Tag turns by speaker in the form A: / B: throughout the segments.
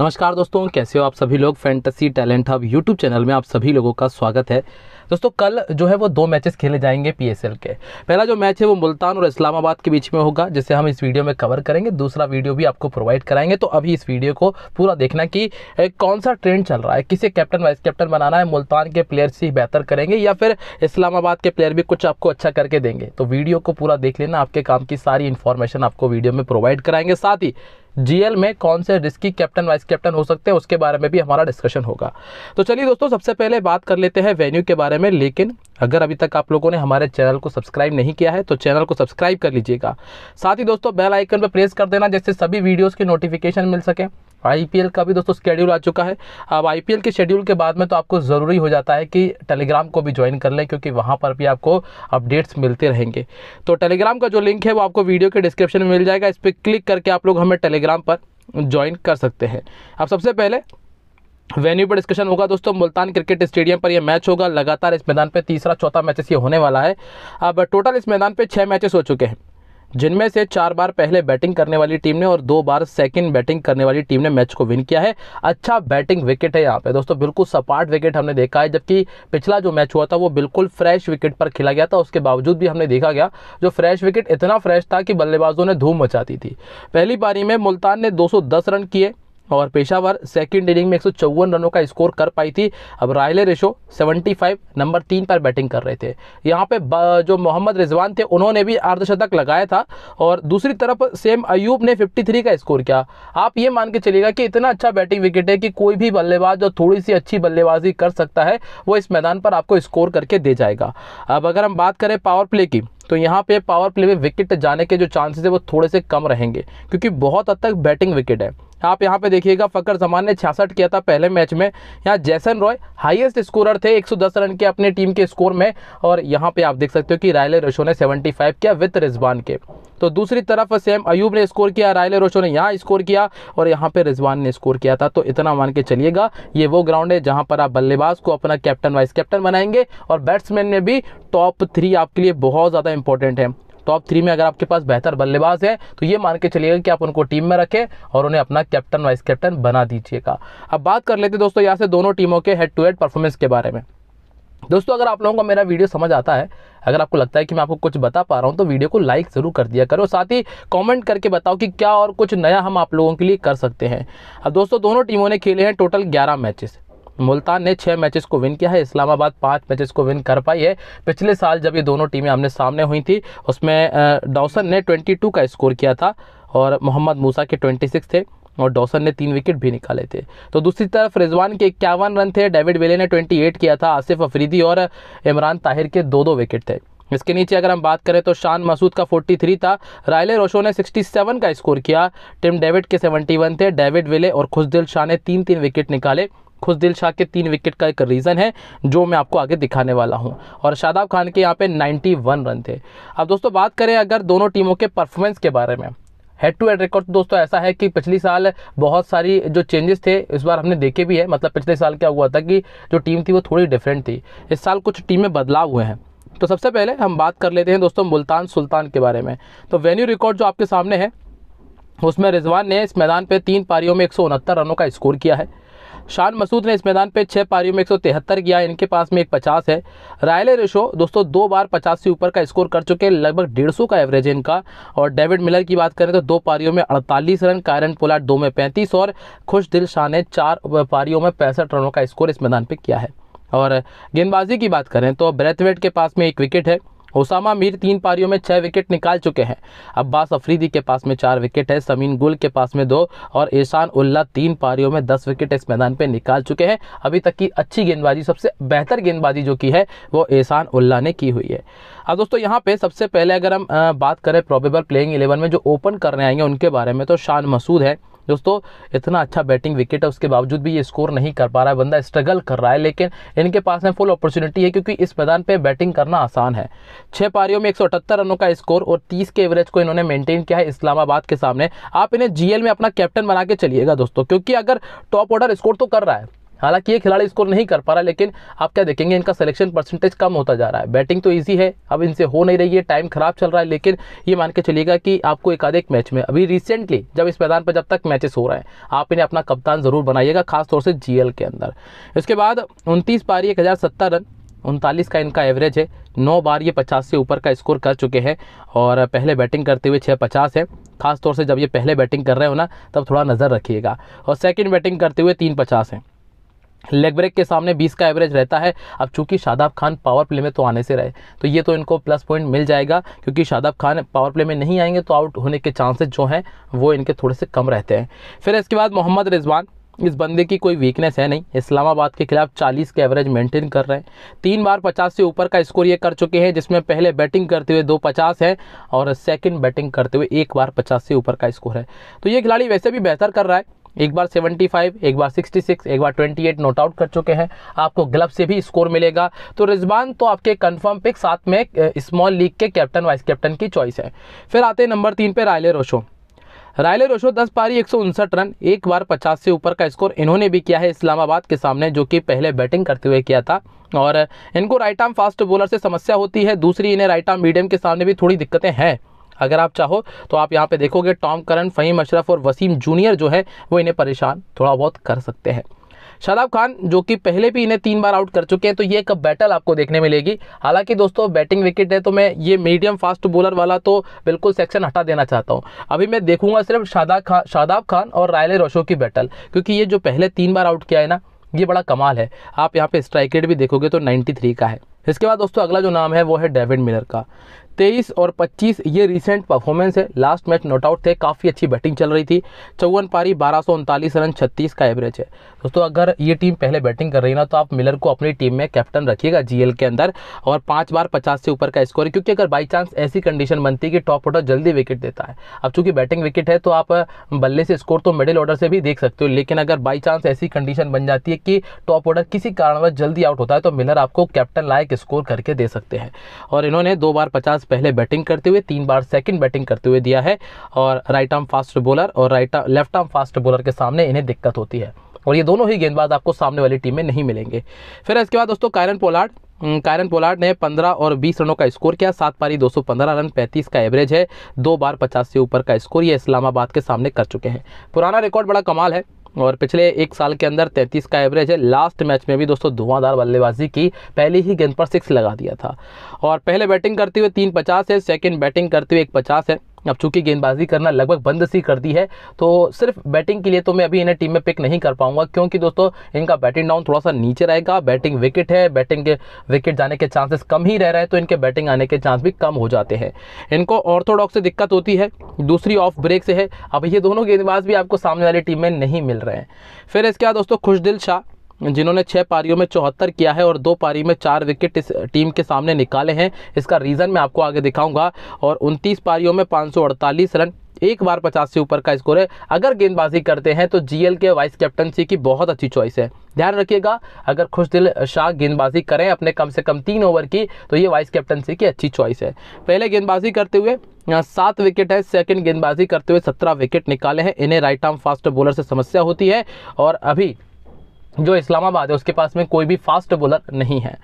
A: नमस्कार दोस्तों कैसे हो आप सभी लोग Fantasy Talent Hub YouTube channel में आप सभी लोगों का स्वागत है दोस्तों कल जो है वो दो मैचेस खेले जाएंगे पीएसएल के पहला जो मैच है वो मुल्तान और इस्लामाबाद के बीच में होगा जिसे हम इस वीडियो में कवर करेंगे दूसरा वीडियो भी आपको प्रोवाइड कराएंगे तो अभी इस वीडियो को पूरा देखना कि कौन सा ट्रेंड चल रहा है किसे कैप्टन वाइस कैप्टन बनाना है मुल्तान के प्लेयर से बेहतर करेंगे या फिर इस्लामाबाद के प्लेयर भी कुछ आपको अच्छा करके देंगे तो वीडियो को पूरा देख लेना आपके काम की सारी इन्फॉर्मेशन आपको वीडियो में प्रोवाइड कराएंगे साथ ही जीएल में कौन से रिस्की कैप्टन वाइस कैप्टन हो सकते हैं उसके बारे में भी हमारा डिस्कशन होगा तो चलिए दोस्तों सबसे पहले बात कर लेते हैं वेन्यू के बारे में लेकिन अगर अभी तक आप लोगों ने हमारे चैनल को सब्सक्राइब नहीं किया है तो चैनल को सब्सक्राइब कर लीजिएगा साथ ही दोस्तों बेल आइकन पर प्रेस कर देना जिससे सभी वीडियोज़ की नोटिफिकेशन मिल सके आईपीएल का भी दोस्तों शेड्यूल आ चुका है अब आईपीएल के शेड्यूल के बाद में तो आपको ज़रूरी हो जाता है कि टेलीग्राम को भी ज्वाइन कर लें क्योंकि वहाँ पर भी आपको अपडेट्स मिलते रहेंगे तो टेलीग्राम का जो लिंक है वो आपको वीडियो के डिस्क्रिप्शन में मिल जाएगा इस पर क्लिक करके आप लोग हमें टेलीग्राम पर ज्वाइन कर सकते हैं अब सबसे पहले वेन्यू पर डिस्कशन होगा दोस्तों मुल्तान क्रिकेट स्टेडियम पर यह मैच होगा लगातार इस मैदान पर तीसरा चौथा मैचेस ये होने वाला है अब टोटल इस मैदान पर छः मैचेस हो चुके हैं जिनमें से चार बार पहले बैटिंग करने वाली टीम ने और दो बार सेकंड बैटिंग करने वाली टीम ने मैच को विन किया है अच्छा बैटिंग विकेट है यहाँ पे दोस्तों बिल्कुल सपाट विकेट हमने देखा है जबकि पिछला जो मैच हुआ था वो बिल्कुल फ्रेश विकेट पर खेला गया था उसके बावजूद भी हमने देखा गया जो फ्रेश विकेट इतना फ्रेश था कि बल्लेबाजों ने धूम मचाती थी पहली पारी में मुल्तान ने दो रन किए और पेशावर सेकंड इनिंग में एक रनों का स्कोर कर पाई थी अब रायले रेशो 75 नंबर तीन पर बैटिंग कर रहे थे यहाँ पे जो मोहम्मद रिजवान थे उन्होंने भी अर्धशतक लगाया था और दूसरी तरफ सेम अयूब ने 53 का स्कोर किया आप ये मान के चलेगा कि इतना अच्छा बैटिंग विकेट है कि कोई भी बल्लेबाज जो थोड़ी सी अच्छी बल्लेबाजी कर सकता है वो इस मैदान पर आपको स्कोर करके दे जाएगा अब अगर हम बात करें पावर प्ले की तो यहाँ पे पावर प्ले में विकेट जाने के जो चांसेस है वो थोड़े से कम रहेंगे क्योंकि बहुत हद तक बैटिंग विकेट है आप यहाँ पे देखिएगा फ़कर जमान ने छियासठ किया था पहले मैच में यहाँ जैसन रॉय हाईएस्ट स्कोरर थे 110 रन के अपने टीम के स्कोर में और यहाँ पे आप देख सकते हो कि रायले रोशो ने 75 किया विथ रिजवान के तो दूसरी तरफ सेम अयूब ने स्कोर किया रायले रोशो ने यहाँ स्कोर किया और यहाँ पे रिजवान ने स्कोर किया था तो इतना मान के चलिएगा ये वो ग्राउंड है जहाँ पर आप बल्लेबाज को अपना कैप्टन वाइस कैप्टन बनाएंगे और बैट्समैन में भी टॉप थ्री आपके लिए बहुत ज़्यादा इंपॉर्टेंट है टॉप थ्री में अगर आपके पास बेहतर बल्लेबाज है तो ये मान के चलिएगा कि आप उनको टीम में रखें और उन्हें अपना कैप्टन वाइस कैप्टन बना दीजिएगा अब बात कर लेते दोस्तों यहाँ से दोनों टीमों के हेड टू हेड परफॉर्मेंस के बारे में दोस्तों अगर आप लोगों को मेरा वीडियो समझ आता है अगर आपको लगता है कि मैं आपको कुछ बता पा रहा हूँ तो वीडियो को लाइक ज़रूर कर दिया करो साथ ही कमेंट करके बताओ कि क्या और कुछ नया हम आप लोगों के लिए कर सकते हैं अब दोस्तों दोनों टीमों ने खेले हैं टोटल 11 मैचेस मुल्तान ने छः मैचेस को विन किया है इस्लामाबाद पाँच मैचेस को विन कर पाई है पिछले साल जब ये दोनों टीमें आमने सामने हुई थी उसमें डॉसन ने 22 का स्कोर किया था और मोहम्मद मूसा के 26 थे और डॉसन ने तीन विकेट भी निकाले थे तो दूसरी तरफ रिजवान के इक्यावन रन थे डेविड वेले ने ट्वेंटी किया था आसिफ अफरीदी और इमरान ताहिर के दो दो विकेट थे इसके नीचे अगर हम बात करें तो शान मसूद का 43 था रायले रोशो ने 67 का स्कोर किया टिम डेविड के 71 थे डेविड विले और खुशदिल शाह ने तीन तीन विकेट निकाले खुशदिल शाह के तीन विकेट का एक रीज़न है जो मैं आपको आगे दिखाने वाला हूँ और शादाब खान के यहाँ पे 91 रन थे अब दोस्तों बात करें अगर दोनों टीमों के परफॉर्मेंस के बारे में हेड टू हेड रिकॉर्ड दोस्तों ऐसा है कि पिछले साल बहुत सारी जो चेंजेस थे इस बार हमने देखे भी है मतलब पिछले साल क्या हुआ था कि जो टीम थी वो थोड़ी डिफरेंट थी इस साल कुछ टीमें बदलाव हुए हैं तो सबसे पहले हम बात कर लेते हैं दोस्तों मुल्तान सुल्तान के बारे में तो वेन्यू रिकॉर्ड जो आपके सामने है उसमें रिजवान ने इस मैदान पर तीन पारियों में एक रनों का स्कोर किया है शान मसूद ने इस मैदान पे छः पारियों में एक किया इनके पास में एक पचास है रायले रेशो दोस्तों दो बार पचास से ऊपर का स्कोर कर चुके हैं लगभग डेढ़ का एवरेज है इनका और डेविड मिलर की बात करें तो दो पारियों में अड़तालीस रन कायरन पोलाट दो में पैंतीस और खुश दिल शाह ने चार पारियों में पैंसठ रनों का स्कोर इस मैदान पर किया है और गेंदबाजी की बात करें तो ब्रेथवेट के पास में एक विकेट है ओसामा मीर तीन पारियों में छः विकेट निकाल चुके हैं अब्बास अफरीदी के पास में चार विकेट है समीन गुल के पास में दो और ईशान उल्ला तीन पारियों में दस विकेट इस मैदान पे निकाल चुके हैं अभी तक की अच्छी गेंदबाजी सबसे बेहतर गेंदबाजी जो की है वो ईशान उल्ला ने की हुई है अब दोस्तों यहाँ पे सबसे पहले अगर हम बात करें प्रोबेबल प्लेइंग इलेवन में जो ओपन करने आएंगे उनके बारे में तो शान मसूद है दोस्तों इतना अच्छा बैटिंग विकेट है उसके बावजूद भी ये स्कोर नहीं कर पा रहा है बंदा स्ट्रगल कर रहा है लेकिन इनके पास में फुल अपॉर्चुनिटी है क्योंकि इस मैदान पे बैटिंग करना आसान है छः पारियों में एक रनों का स्कोर और तीस के एवरेज को इन्होंने मेंटेन किया है इस्लामाबाद के सामने आप इन्हें जीएल में अपना कैप्टन बना के चलिएगा दोस्तों क्योंकि अगर टॉप ऑर्डर स्कोर तो कर रहा है हालांकि ये खिलाड़ी स्कोर नहीं कर पा रहा लेकिन आप क्या देखेंगे इनका सिलेक्शन परसेंटेज कम होता जा रहा है बैटिंग तो ईजी है अब इनसे हो नहीं रही है टाइम खराब चल रहा है लेकिन ये मान के चलिएगा कि आपको एक आधे एक मैच में अभी रिसेंटली जब इस मैदान पर जब तक मैचेस हो रहे हैं आप इन्हें अपना कप्तान ज़रूर बनाइएगा खासतौर से जी के अंदर इसके बाद उनतीस पारी एक रन उनतालीस का इनका एवरेज है नौ बार ये पचास से ऊपर का स्कोर कर चुके हैं और पहले बैटिंग करते हुए छः पचास है खासतौर से जब ये पहले बैटिंग कर रहे हो ना तब थोड़ा नज़र रखिएगा और सेकंड बैटिंग करते हुए तीन पचास हैं लेग ब्रेक के सामने 20 का एवरेज रहता है अब चूंकि शादाब खान पावर प्ले में तो आने से रहे तो ये तो इनको प्लस पॉइंट मिल जाएगा क्योंकि शादाब खान पावर प्ले में नहीं आएंगे तो आउट होने के चांसेस जो हैं वो इनके थोड़े से कम रहते हैं फिर इसके बाद मोहम्मद रिजवान इस बंदे की कोई वीकनेस है नहीं इस्लामाबाद के खिलाफ 40 के एवरेज मेंटेन कर रहे हैं तीन बार 50 से ऊपर का स्कोर ये कर चुके हैं जिसमें पहले बैटिंग करते हुए दो पचास है और सेकंड बैटिंग करते हुए एक बार 50 से ऊपर का स्कोर है तो ये खिलाड़ी वैसे भी बेहतर कर रहा है एक बार 75 एक बार 66 एक बार 28 नोट आउट कर चुके हैं आपको ग्लब से भी स्कोर मिलेगा तो रिजवान तो आपके कंफर्म पिक साथ में स्मॉल लीग के कैप्टन वाइस कैप्टन की चॉइस है फिर आते हैं नंबर तीन पे रायले रोशो रायले रोशो 10 पारी एक रन एक बार 50 से ऊपर का स्कोर इन्होंने भी किया है इस्लामाबाद के सामने जो कि पहले बैटिंग करते हुए किया था और इनको राइट आर्म फास्ट बॉलर से समस्या होती है दूसरी इन्हें राइट आर्म मीडियम के सामने भी थोड़ी दिक्कतें हैं अगर आप चाहो तो आप यहाँ पे देखोगे टॉम करन फ़हीम अशरफ और वसीम जूनियर जो है वो इन्हें परेशान थोड़ा बहुत कर सकते हैं शादाब खान जो कि पहले भी इन्हें तीन बार आउट कर चुके हैं तो ये एक बैटल आपको देखने मिलेगी हालांकि दोस्तों बैटिंग विकेट है तो मैं ये मीडियम फास्ट बॉलर वाला तो बिल्कुल सेक्शन हटा देना चाहता हूँ अभी मैं देखूंगा सिर्फ शादाब खान शादाब खान और रायले रोशो की बैटल क्योंकि ये जो पहले तीन बार आउट किया है ना ये बड़ा कमाल है आप यहाँ पे स्ट्राइक रेट भी देखोगे तो नाइन्टी का है इसके बाद दोस्तों अगला जो नाम है वो है डेविड मिलर का तेईस और पच्चीस ये रिसेंट परफॉर्मेंस है लास्ट मैच नॉट आउट थे काफ़ी अच्छी बैटिंग चल रही थी चौवन पारी बारह रन छत्तीस का एवरेज है दोस्तों अगर ये टीम पहले बैटिंग कर रही ना तो आप मिलर को अपनी टीम में कैप्टन रखिएगा जीएल के अंदर और पांच बार पचास से ऊपर का स्कोर क्योंकि अगर बाई चांस ऐसी कंडीशन बनती है कि टॉप ऑर्डर जल्दी विकेट देता है अब चूंकि बैटिंग विकेट है तो आप बल्ले से स्कोर तो मिडिल ऑर्डर से भी देख सकते हो लेकिन अगर बाई चांस ऐसी कंडीशन बन जाती है कि टॉप ऑर्डर किसी कारणवश जल्दी आउट होता है तो मिलर आपको कैप्टन लायक स्कोर करके दे सकते हैं और इन्होंने दो बार पचास पहले बैटिंग करते हुए तीन बार सेकेंड बैटिंग करते हुए दिया है और राइट आर्म फास्ट बॉलर और right left arm fast bowler के सामने इन्हें दिक्कत होती है और ये दोनों ही गेंदबाज आपको सामने वाली टीम में नहीं मिलेंगे फिर इसके बाद दोस्तों कायरन पोलार्ड हम्म, कायरन पोलार्ड ने 15 और 20 रनों का स्कोर किया सात पारी 215 रन 35 का एवरेज है दो बार 50 से ऊपर का स्कोर ये इस्लामाबाद के सामने कर चुके हैं पुराना रिकॉर्ड बड़ा कमाल है और पिछले एक साल के अंदर 33 का एवरेज है लास्ट मैच में भी दोस्तों धुआंधार बल्लेबाजी की पहली ही गेंद पर सिक्स लगा दिया था और पहले बैटिंग करते हुए तीन पचास है सेकेंड बैटिंग करते हुए एक पचास है अब चूंकि गेंदबाजी करना लगभग बंद सी कर दी है तो सिर्फ बैटिंग के लिए तो मैं अभी इन्हें टीम में पिक नहीं कर पाऊंगा क्योंकि दोस्तों इनका बैटिंग डाउन थोड़ा सा नीचे रहेगा बैटिंग विकेट है बैटिंग के विकेट जाने के चांसेस कम ही रह रहे हैं तो इनके बैटिंग आने के चांस भी कम हो जाते हैं इनको ऑर्थोडॉक्स से दिक्कत होती है दूसरी ऑफ ब्रेक से है अब ये दोनों गेंदबाज भी आपको सामने वाली टीम में नहीं मिल रहे हैं फिर इसके बाद दोस्तों खुशदिल शाह जिन्होंने छः पारियों में चौहत्तर किया है और दो पारी में चार विकेट इस टीम के सामने निकाले हैं इसका रीज़न मैं आपको आगे दिखाऊंगा और 29 पारियों में 548 रन एक बार 50 से ऊपर का स्कोर है अगर गेंदबाजी करते हैं तो जीएल के वाइस कैप्टनसी की बहुत अच्छी चॉइस है ध्यान रखिएगा अगर खुश दिल शाह गेंदबाजी करें अपने कम से कम तीन ओवर की तो ये वाइस कैप्टनसी की अच्छी चॉइस है पहले गेंदबाजी करते हुए यहाँ सात विकेट है सेकंड गेंदबाजी करते हुए सत्रह विकेट निकाले हैं इन्हें राइट आर्म फास्ट बॉलर से समस्या होती है और अभी जो इस्लामाबाद है उसके पास में कोई भी फास्ट बॉलर नहीं है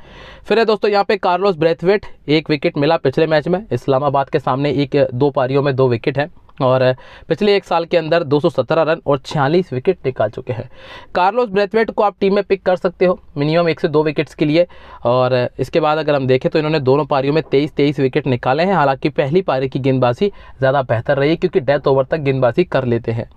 A: फिर है दोस्तों यहाँ पे कार्लोस ब्रेथवेट एक विकेट मिला पिछले मैच में इस्लामाबाद के सामने एक दो पारियों में दो विकेट हैं और पिछले एक साल के अंदर 217 रन और 46 विकेट निकाल चुके हैं कार्लोस ब्रेथवेट को आप टीम में पिक कर सकते हो मिनिमम एक से दो विकेट्स के लिए और इसके बाद अगर हम देखें तो इन्होंने दोनों पारियों में 23 23 विकेट निकाले हैं हालांकि पहली पारी की गेंदबाजी ज़्यादा बेहतर रही क्योंकि डेथ ओवर तक गेंदबाजी कर लेते हैं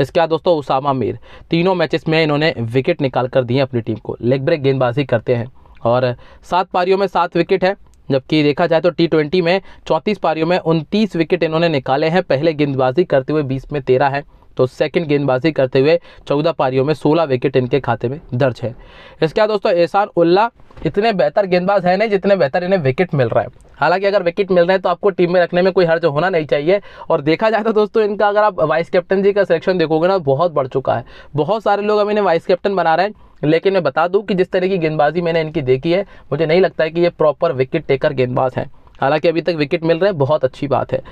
A: इसके बाद दोस्तों उसामा मीर तीनों मैचेस में इन्होंने विकेट निकाल कर दिए अपनी टीम को लेग ब्रेक गेंदबाजी करते हैं और सात पारियों में सात विकेट है जबकि देखा जाए तो टी ट्वेंटी में चौंतीस पारियों में उनतीस विकेट इन्होंने निकाले हैं पहले गेंदबाजी करते हुए बीस में तेरह है तो सेकंड गेंदबाजी करते हुए चौदह पारियों में सोलह विकेट इनके खाते में दर्ज है इसके बाद दोस्तों एहसान उल्ला इतने बेहतर गेंदबाज है नहीं जितने बेहतर इन्हें विकेट मिल रहा है हालांकि अगर विकेट मिल रहे हैं तो आपको टीम में रखने में कोई हर्ज होना नहीं चाहिए और देखा जाए तो दोस्तों इनका अगर आप वाइस कैप्टन जी का सिलेक्शन देखोगे ना बहुत बढ़ चुका है बहुत सारे लोग अब इन्हें वाइस कैप्टन बना रहे हैं लेकिन मैं बता दूं कि जिस तरह की गेंदबाजी मैंने इनकी देखी है मुझे नहीं लगता है कि ये प्रॉपर विकेट टेकर गेंदबाज हैं हालांकि अभी तक विकेट मिल रहे हैं बहुत अच्छी बात है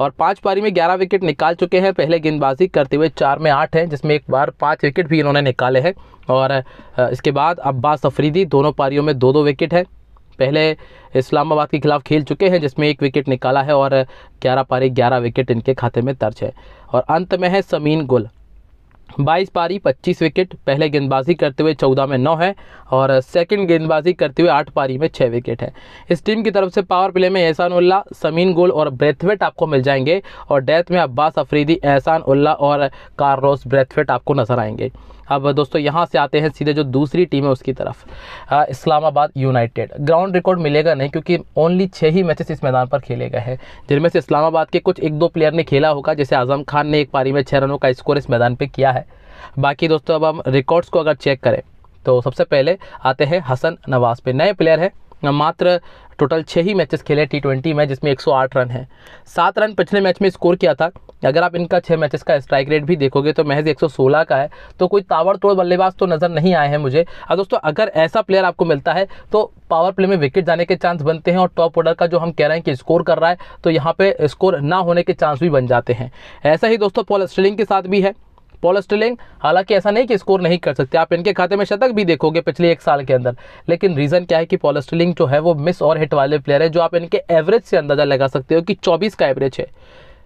A: और पाँच पारी में ग्यारह विकेट निकाल चुके हैं पहले गेंदबाजी करते हुए चार में आठ हैं जिसमें एक बार पाँच विकेट भी इन्होंने निकाले हैं और इसके बाद अब्बास अफरीदी दोनों पारियों में दो दो विकेट हैं पहले इस्लामाबाद के खिलाफ खेल चुके हैं जिसमें एक विकेट निकाला है और ग्यारह पारी ग्यारह विकेट इनके खाते में दर्ज है और अंत में है समीन गुल बाईस पारी पच्चीस विकेट पहले गेंदबाजी करते हुए चौदह में नौ है और सेकंड गेंदबाजी करते हुए आठ पारी में छः विकेट है इस टीम की तरफ से पावर प्ले में एहसान उल्ला समीन गोल और ब्रेथवेट आपको मिल जाएंगे और डेथ में अब्बास अफरीदी एहसान उल्ला और कार्लोस ब्रेथवेट आपको नजर आएंगे अब दोस्तों यहाँ से आते हैं सीधे जो दूसरी टीम है उसकी तरफ इस्लामाबाद यूनाइटेड ग्राउंड रिकॉर्ड मिलेगा नहीं क्योंकि ओनली छः ही मैचेस इस मैदान पर खेले गए हैं जिनमें से इस्लामाबाद के कुछ एक दो प्लेयर ने खेला होगा जैसे आजम खान ने एक पारी में छः रनों का स्कोर इस मैदान पर किया है बाकी दोस्तों अब हम रिकॉर्ड्स को अगर चेक करें तो सबसे पहले आते हैं हसन नवाज पे नए प्लेयर हैं मात्र टोटल छः ही मैचेस खेले टी ट्वेंटी में जिसमें 108 रन है सात रन पिछले मैच में स्कोर किया था अगर आप इनका छः मैचेस का स्ट्राइक रेट भी देखोगे तो महज 116 का है तो कोई ताबड़तोड़ बल्लेबाज तो नज़र नहीं आए हैं मुझे और दोस्तों अगर ऐसा प्लेयर आपको मिलता है तो पावर प्ले में विकेट जाने के चांस बनते हैं और टॉप ऑर्डर का जो हम कह रहे हैं कि स्कोर कर रहा है तो यहाँ पे स्कोर ना होने के चांस भी बन जाते हैं ऐसा ही दोस्तों पॉल स्टेलिंग के साथ भी है पॉल स्टेलिंग हालांकि ऐसा नहीं कि स्कोर नहीं कर सकते आप इनके खाते में शतक भी देखोगे पिछले एक साल के अंदर लेकिन रीज़न क्या है कि पॉल स्टेलिंग जो है वो मिस और हिट वाले प्लेयर है जो आप इनके एवरेज से अंदाज़ा लगा सकते हो कि चौबीस का एवरेज है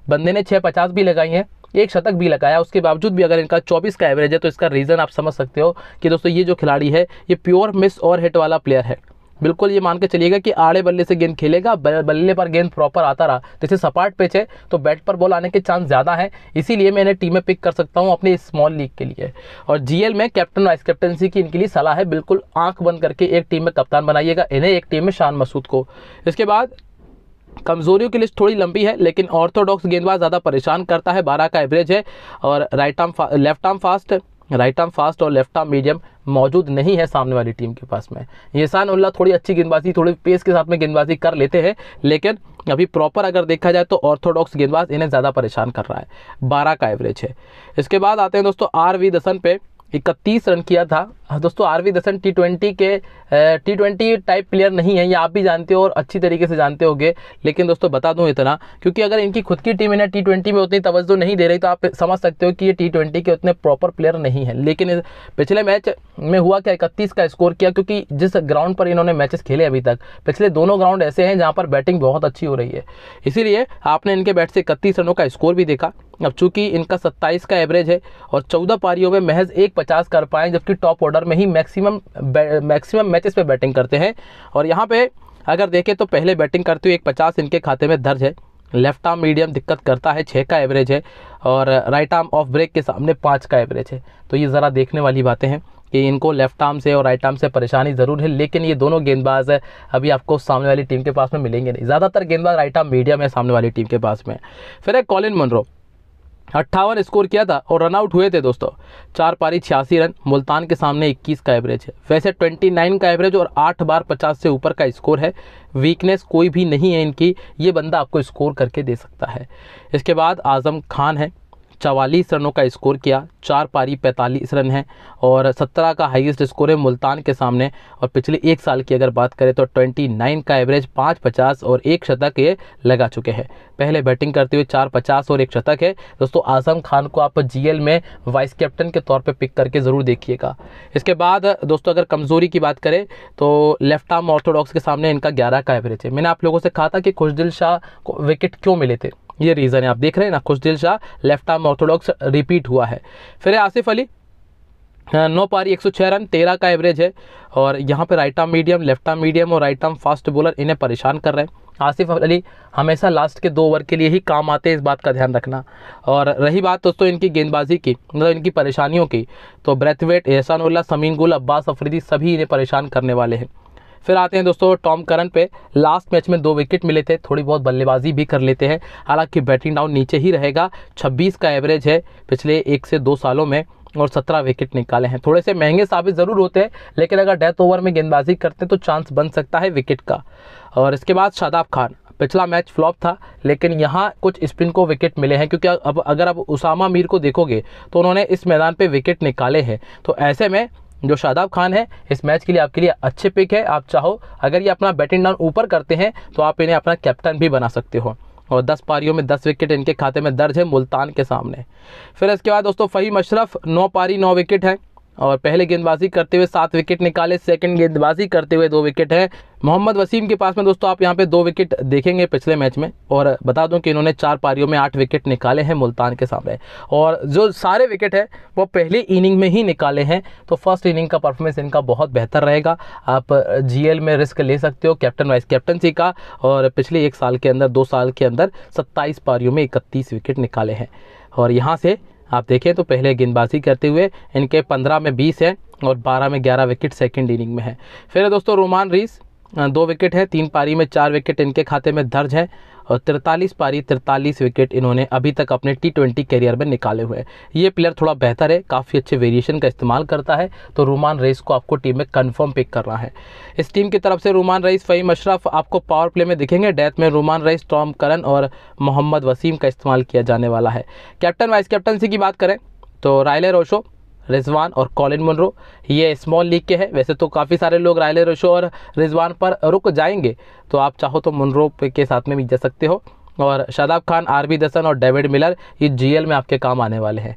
A: बंदे ने छः पचास भी लगाई हैं एक शतक भी लगाया उसके बावजूद भी अगर इनका 24 का एवरेज है तो इसका रीज़न आप समझ सकते हो कि दोस्तों ये जो खिलाड़ी है ये प्योर मिस और हिट वाला प्लेयर है बिल्कुल ये मान के चलिएगा कि आड़े बल्ले से गेंद खेलेगा बल्ले पर गेंद प्रॉपर आता रहा जैसे सपाट पिच है तो बैट पर बॉल आने के चांस ज़्यादा है इसीलिए मैं इन्हें टीमें पिक कर सकता हूँ अपने स्मॉल लीग के लिए और जी में कैप्टन वाइस कैप्टनसी की इनके लिए सलाह है बिल्कुल आंख बंद करके एक टीम में कप्तान बनाइएगा इन्हें एक टीम में शान मसूद को इसके बाद कमज़ोरियों की लिस्ट थोड़ी लंबी है लेकिन ऑर्थोडॉक्स गेंदबाज ज़्यादा परेशान करता है बारह का एवरेज है और right arm left arm fast right arm fast और लेफ्ट आर्म मीडियम मौजूद नहीं है सामने वाली टीम के पास में येसान उल्ला थोड़ी अच्छी गेंदबाजी थोड़ी पेस के साथ में गेंदबाजी कर लेते हैं लेकिन अभी प्रॉपर अगर देखा जाए तो ऑर्थोडॉक्स गेंदबाज इन्हें ज़्यादा परेशान कर रहा है बारह का एवरेज है इसके बाद आते हैं दोस्तों आर वी दसन पे इकतीस रन किया था हाँ, दोस्तों R V Dussen T twenty के टी ट्वेंटी टाइप प्लेयर नहीं है ये आप भी जानते हो और अच्छी तरीके से जानते होंगे लेकिन दोस्तों बता दूं इतना क्योंकि अगर इनकी खुद की टीम इन्हें टी ट्वेंटी में उतनी तवज्जो नहीं दे रही तो आप समझ सकते हो कि ये टी ट्वेंटी के उतने प्रॉपर प्लेयर नहीं है लेकिन पिछले मैच में हुआ क्या इकतीस का स्कोर किया क्योंकि जिस ग्राउंड पर इन्होंने मैचेस खेले अभी तक पिछले दोनों ग्राउंड ऐसे हैं जहाँ पर बैटिंग बहुत अच्छी हो रही है इसीलिए आपने इनके बैट से इकतीस रनों का स्कोर भी देखा अब चूंकि इनका सत्ताईस का एवरेज है और चौदह पारियों में महज एक पचास कर पाए जबकि टॉप ऑर्डर ऑर्डर में ही मैक्सिमम मैक्सिमम मैचेस पे बैटिंग करते हैं और यहाँ पे अगर देखें तो पहले बैटिंग करते हुए एक पचास इनके खाते में दर्ज है लेफ्ट आर्म मीडियम दिक्कत करता है छः का एवरेज है और राइट आर्म ऑफ ब्रेक के सामने पाँच का एवरेज है तो ये ज़रा देखने वाली बातें हैं कि इनको लेफ्ट आर्म से और राइट आर्म से परेशानी ज़रूर है लेकिन ये दोनों गेंदबाज अभी आपको सामने वाली टीम के पास में मिलेंगे नहीं ज़्यादातर गेंदबाज राइट आर्म मीडियम है सामने वाली टीम के पास में फिर है कॉलिन मनरो अट्ठावन स्कोर किया था और रनआउट हुए थे दोस्तों चार पारी छियासी रन मुल्तान के सामने 21 का एवरेज है वैसे 29 का एवरेज और आठ बार 50 से ऊपर का स्कोर है वीकनेस कोई भी नहीं है इनकी ये बंदा आपको स्कोर करके दे सकता है इसके बाद आज़म खान है चवालीस रनों का स्कोर किया चार पारी पैंतालीस रन है और सत्रह का हाईएस्ट स्कोर है मुल्तान के सामने और पिछले एक साल की अगर बात करें तो ट्वेंटी नाइन का एवरेज पाँच पचास और एक शतक ये लगा चुके हैं पहले बैटिंग करते हुए चार पचास और एक शतक है दोस्तों आजम खान को आप जी में वाइस कैप्टन के तौर पर पिक करके ज़रूर देखिएगा इसके बाद दोस्तों अगर कमज़ोरी की बात करें तो लेफ्ट आर्म ऑर्थोडॉक्स के सामने इनका ग्यारह का एवरेज है मैंने आप लोगों से कहा था कि खुशदिल शाह को विकेट क्यों मिले थे ये रीज़न है आप देख रहे हैं ना Khushdil Shah left arm orthodox repeat हुआ है फिर आसिफ अली नौ पारी एक सौ छः रन तेरह का एवरेज है और यहाँ पे right arm medium left arm medium और राइट आर्म फास्ट बॉलर इन्हें परेशान कर रहे हैं आसिफ अली हमेशा लास्ट के दो ओवर के लिए ही काम आते हैं इस बात का ध्यान रखना और रही बात दोस्तों इनकी गेंदबाजी की मतलब इनकी परेशानियों की तो ब्रेथवेट एहसान उल्ला समीन गुल अब्बास अफरीदी सभी इन्हें परेशान करने वाले हैं फिर आते हैं दोस्तों टॉम करन पे लास्ट मैच में दो विकेट मिले थे थोड़ी बहुत बल्लेबाजी भी कर लेते हैं हालांकि बैटिंग डाउन नीचे ही रहेगा छब्बीस का एवरेज है पिछले एक से दो सालों में और सत्रह विकेट निकाले हैं थोड़े से महंगे साबित ज़रूर होते हैं लेकिन अगर डेथ ओवर में गेंदबाजी करते हैं तो चांस बन सकता है विकेट का और इसके बाद शादाब खान पिछला मैच फ्लॉप था लेकिन यहाँ कुछ स्पिन को विकेट मिले हैं क्योंकि अब अगर आप उसामा मीर को देखोगे तो उन्होंने इस मैदान पे विकेट निकाले हैं तो ऐसे में जो शादाब खान है इस मैच के लिए आपके लिए अच्छे पिक है आप चाहो अगर ये अपना बैटिंग डाउन ऊपर करते हैं तो आप इन्हें अपना कैप्टन भी बना सकते हो और 10 पारियों में 10 विकेट इनके खाते में दर्ज है मुल्तान के सामने फिर इसके बाद दोस्तों फ़हीम अशरफ नौ पारी नौ विकेट हैं और पहले गेंदबाजी करते हुए सात विकेट निकाले सेकंड गेंदबाजी करते हुए दो विकेट हैं मोहम्मद वसीम के पास में दोस्तों आप यहाँ पे दो विकेट देखेंगे पिछले मैच में और बता दूं कि इन्होंने चार पारियों में आठ विकेट निकाले हैं मुल्तान के सामने और जो सारे विकेट हैं वो पहले इनिंग में ही निकाले हैं तो फर्स्ट इनिंग का परफॉर्मेंस इनका बहुत बेहतर रहेगा आप जी में रिस्क ले सकते हो कैप्टन वाइस कैप्टनसी का और पिछले एक साल के अंदर दो साल के अंदर सत्ताईस पारियों में इकतीस विकेट निकाले हैं और यहाँ से आप देखें तो पहले गेंदबाजी करते हुए इनके पंद्रह में बीस है और बारह में ग्यारह विकेट सेकेंड इनिंग में है फिर दोस्तों रोमान रीस दो विकेट है तीन पारी में चार विकेट इनके खाते में दर्ज है और तिरतालीस पारी तिरतालीस विकेट इन्होंने अभी तक अपने टी ट्वेंटी करियर में निकाले हुए हैं ये प्लेयर थोड़ा बेहतर है काफ़ी अच्छे वेरिएशन का इस्तेमाल करता है तो रुमान रईस को आपको टीम में कंफर्म पिक करना है इस टीम की तरफ से रुमान रईस फ़हीम अशरफ आपको पावर प्ले में दिखेंगे डेथ में रुमान रईस टॉम करन और मोहम्मद वसीम का इस्तेमाल किया जाने वाला है कैप्टन वाइस कैप्टनसी की बात करें तो रायले रोशो रिजवान और कॉलिन मनरो ये स्मॉल लीग के हैं वैसे तो काफ़ी सारे लोग रायले रोशो और रिजवान पर रुक जाएंगे तो आप चाहो तो मनरो के साथ में भी जा सकते हो और शादाब खान आरबी दसन और डेविड मिलर ये जीएल में आपके काम आने वाले हैं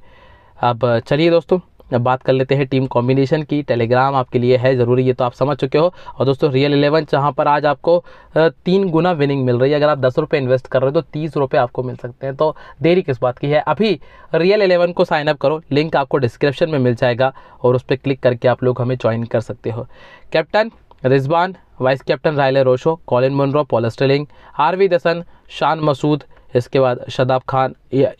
A: अब चलिए दोस्तों अब बात कर लेते हैं टीम कॉम्बिनेशन की टेलीग्राम आपके लिए है ज़रूरी ये तो आप समझ चुके हो और दोस्तों रियल इलेवन जहाँ पर आज आपको तीन गुना विनिंग मिल रही है अगर आप दस रुपये इन्वेस्ट कर रहे हो तो तीस रुपये आपको मिल सकते हैं तो देरी किस बात की है अभी रियल इलेवन को साइनअप करो लिंक आपको डिस्क्रिप्शन में मिल जाएगा और उस पर क्लिक करके आप लोग हमें ज्वाइन कर सकते हो captain Rizwan vice captain Rilee Rossouw Colin Munro R V Dussen Shan Masood इसके बाद शदाब खान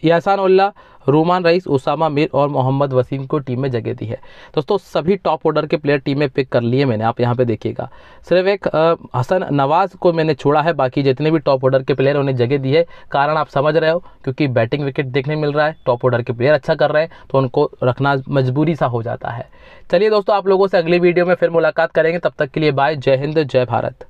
A: यासान उल्ला रूमान रईस उसामा मीर और मोहम्मद वसीम को टीम में जगह दी है दोस्तों सभी टॉप ऑर्डर के प्लेयर टीम में पिक कर लिए मैंने आप यहाँ पे देखिएगा सिर्फ एक आ, हसन नवाज को मैंने छोड़ा है बाकी जितने भी टॉप ऑर्डर के प्लेयर उन्हें जगह दी है कारण आप समझ रहे हो क्योंकि बैटिंग विकेट देखने मिल रहा है टॉप ऑर्डर के प्लेयर अच्छा कर रहे हैं तो उनको रखना मजबूरी सा हो जाता है चलिए दोस्तों आप लोगों से अगली वीडियो में फिर मुलाकात करेंगे तब तक के लिए बाय जय हिंद जय भारत